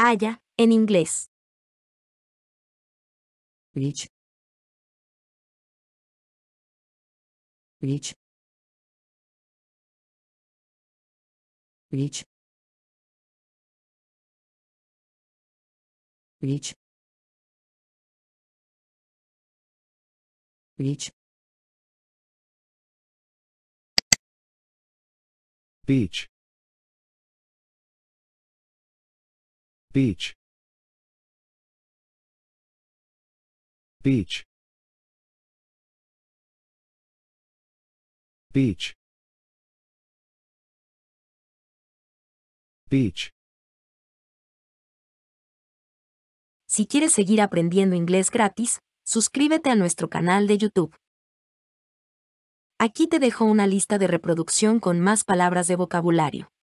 Haya, en inglés. Beach. Beach. Beach. Beach. Beach. Beach. Beach. Beach. Beach. Beach. Si quieres seguir aprendiendo inglés gratis, suscríbete a nuestro canal de YouTube. Aquí te dejo una lista de reproducción con más palabras de vocabulario.